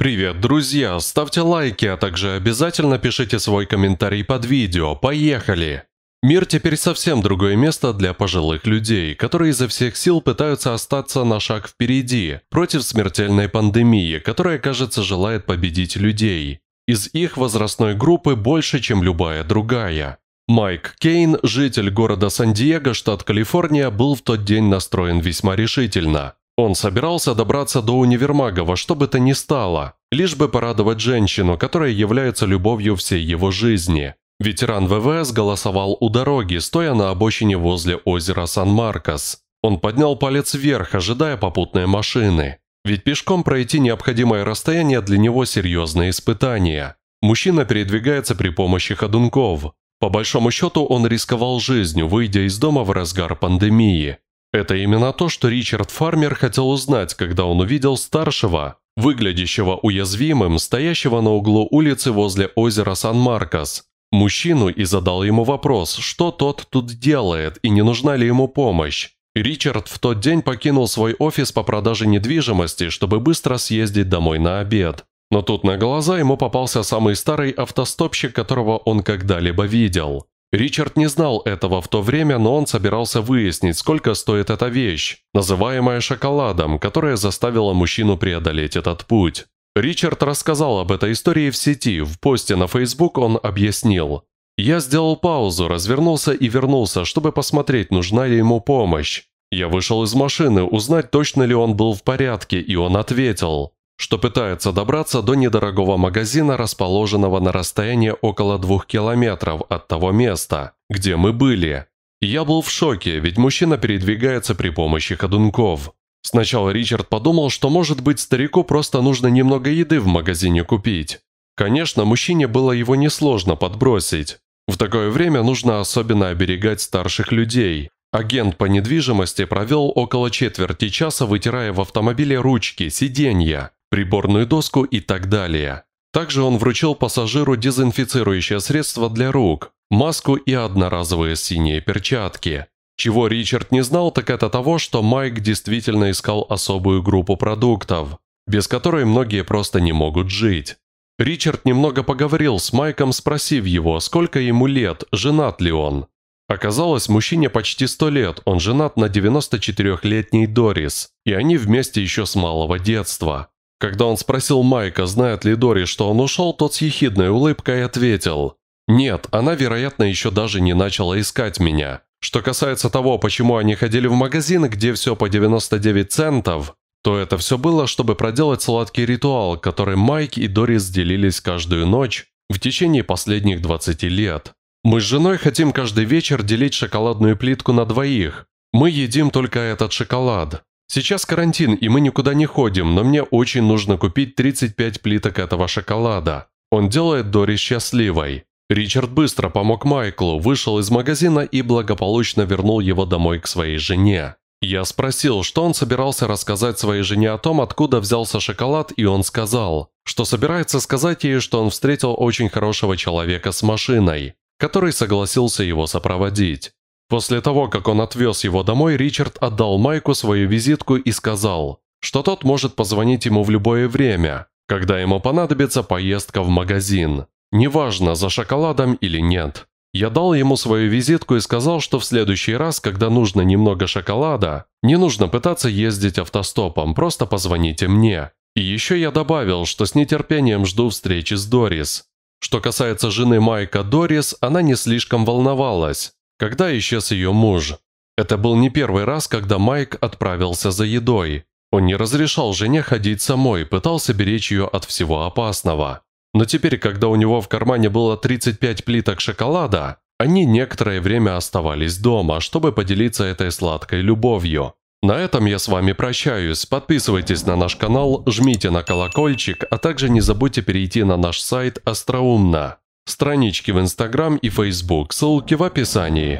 Привет, друзья! Ставьте лайки, а также обязательно пишите свой комментарий под видео. Поехали! Мир теперь совсем другое место для пожилых людей, которые изо всех сил пытаются остаться на шаг впереди против смертельной пандемии, которая, кажется, желает победить людей. Из их возрастной группы больше, чем любая другая. Майк Кейн, житель города Сан-Диего, штат Калифорния, был в тот день настроен весьма решительно. Он собирался добраться до универмага во что бы то ни стало, лишь бы порадовать женщину, которая является любовью всей его жизни. Ветеран ВВС голосовал у дороги, стоя на обочине возле озера Сан-Маркос. Он поднял палец вверх, ожидая попутной машины. Ведь пешком пройти необходимое расстояние для него серьезное испытание. Мужчина передвигается при помощи ходунков. По большому счету он рисковал жизнью, выйдя из дома в разгар пандемии. Это именно то, что Ричард Фармер хотел узнать, когда он увидел старшего, выглядящего уязвимым, стоящего на углу улицы возле озера Сан-Маркос, мужчину и задал ему вопрос, что тот тут делает и не нужна ли ему помощь. Ричард в тот день покинул свой офис по продаже недвижимости, чтобы быстро съездить домой на обед. Но тут на глаза ему попался самый старый автостопщик, которого он когда-либо видел. Ричард не знал этого в то время, но он собирался выяснить, сколько стоит эта вещь, называемая шоколадом, которая заставила мужчину преодолеть этот путь. Ричард рассказал об этой истории в сети, в посте на Facebook он объяснил. «Я сделал паузу, развернулся и вернулся, чтобы посмотреть, нужна ли ему помощь. Я вышел из машины, узнать, точно ли он был в порядке, и он ответил что пытается добраться до недорогого магазина, расположенного на расстоянии около двух километров от того места, где мы были. Я был в шоке, ведь мужчина передвигается при помощи ходунков. Сначала Ричард подумал, что, может быть, старику просто нужно немного еды в магазине купить. Конечно, мужчине было его несложно подбросить. В такое время нужно особенно оберегать старших людей. Агент по недвижимости провел около четверти часа, вытирая в автомобиле ручки, сиденья, приборную доску и так далее. Также он вручил пассажиру дезинфицирующее средство для рук, маску и одноразовые синие перчатки. Чего Ричард не знал, так это того, что Майк действительно искал особую группу продуктов, без которой многие просто не могут жить. Ричард немного поговорил с Майком, спросив его, сколько ему лет, женат ли он. Оказалось, мужчине почти 100 лет, он женат на 94-летней Дорис, и они вместе еще с малого детства. Когда он спросил Майка, знает ли Дори, что он ушел, тот с ехидной улыбкой ответил. «Нет, она, вероятно, еще даже не начала искать меня». Что касается того, почему они ходили в магазин, где все по 99 центов, то это все было, чтобы проделать сладкий ритуал, который Майк и Дори делились каждую ночь в течение последних 20 лет. Мы с женой хотим каждый вечер делить шоколадную плитку на двоих. Мы едим только этот шоколад. Сейчас карантин, и мы никуда не ходим, но мне очень нужно купить 35 плиток этого шоколада. Он делает Дори счастливой. Ричард быстро помог Майклу, вышел из магазина и благополучно вернул его домой к своей жене. Я спросил, что он собирался рассказать своей жене о том, откуда взялся шоколад, и он сказал, что собирается сказать ей, что он встретил очень хорошего человека с машиной, который согласился его сопроводить. После того, как он отвез его домой, Ричард отдал Майку свою визитку и сказал, что тот может позвонить ему в любое время, когда ему понадобится поездка в магазин. Неважно, за шоколадом или нет. Я дал ему свою визитку и сказал, что в следующий раз, когда нужно немного шоколада, не нужно пытаться ездить автостопом, просто позвоните мне. И еще я добавил, что с нетерпением жду встречи с Дорис. Что касается жены Майка Дорис, она не слишком волновалась когда исчез ее муж. Это был не первый раз, когда Майк отправился за едой. Он не разрешал жене ходить самой, пытался беречь ее от всего опасного. Но теперь, когда у него в кармане было 35 плиток шоколада, они некоторое время оставались дома, чтобы поделиться этой сладкой любовью. На этом я с вами прощаюсь. Подписывайтесь на наш канал, жмите на колокольчик, а также не забудьте перейти на наш сайт Остроумно странички в Инстаграм и Фейсбук, ссылки в описании.